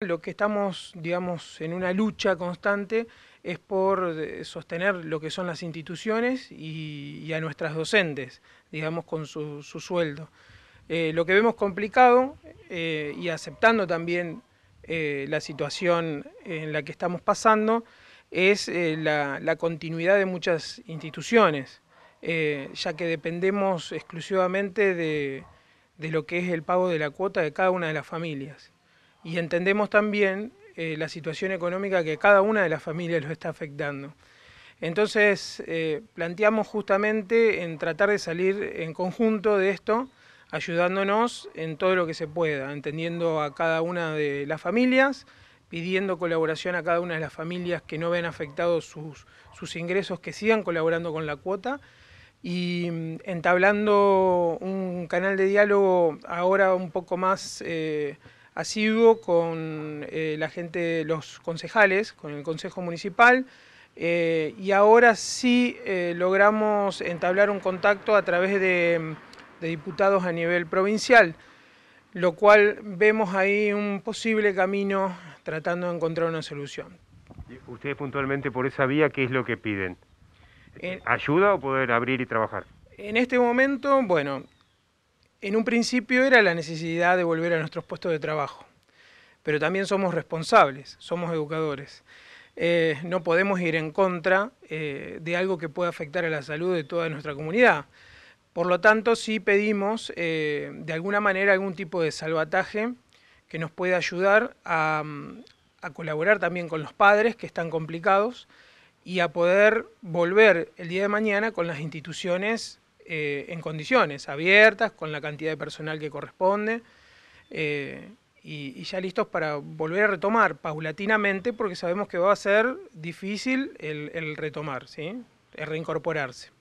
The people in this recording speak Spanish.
Lo que estamos, digamos, en una lucha constante es por eh, sostener lo que son las instituciones y, a nuestras docentes, digamos, con su, sueldo. Eh, lo que vemos complicado eh, y aceptando también la situación en la que estamos pasando es la, continuidad de muchas instituciones, ya que dependemos exclusivamente de lo que es el pago de la cuota de cada una de las familias y entendemos también eh, la situación económica que cada una de las familias lo está afectando. Entonces, eh, planteamos justamente en tratar de salir en conjunto de esto, ayudándonos en todo lo que se pueda, entendiendo a cada una de las familias, pidiendo colaboración a cada una de las familias que no ven afectados sus, sus ingresos, que sigan colaborando con la cuota y mm, entablando un canal de diálogo ahora un poco más... Eh, asiduo con eh, la gente, los concejales, con el Consejo Municipal, eh, y ahora sí eh, logramos entablar un contacto a través de, diputados a nivel provincial, lo cual vemos ahí un posible camino tratando de encontrar una solución. ustedes puntualmente por esa vía, ¿qué es lo que piden? ¿Ayuda o poder abrir y trabajar? En este momento, bueno, en un principio era la necesidad de volver a nuestros puestos de trabajo, pero también somos responsables, somos educadores. Eh, no podemos ir en contra eh, de algo que pueda afectar a la salud de toda nuestra comunidad. Por lo tanto, sí pedimos eh, de alguna manera algún tipo de salvataje que nos pueda ayudar a, mm, a colaborar también con los padres que están complicados y a poder volver el día de mañana con las instituciones eh, en condiciones abiertas, con la cantidad de personal que corresponde, eh, y, ya listos para volver a retomar paulatinamente, porque sabemos que va a ser difícil el, el retomar, ¿sí? el reincorporarse.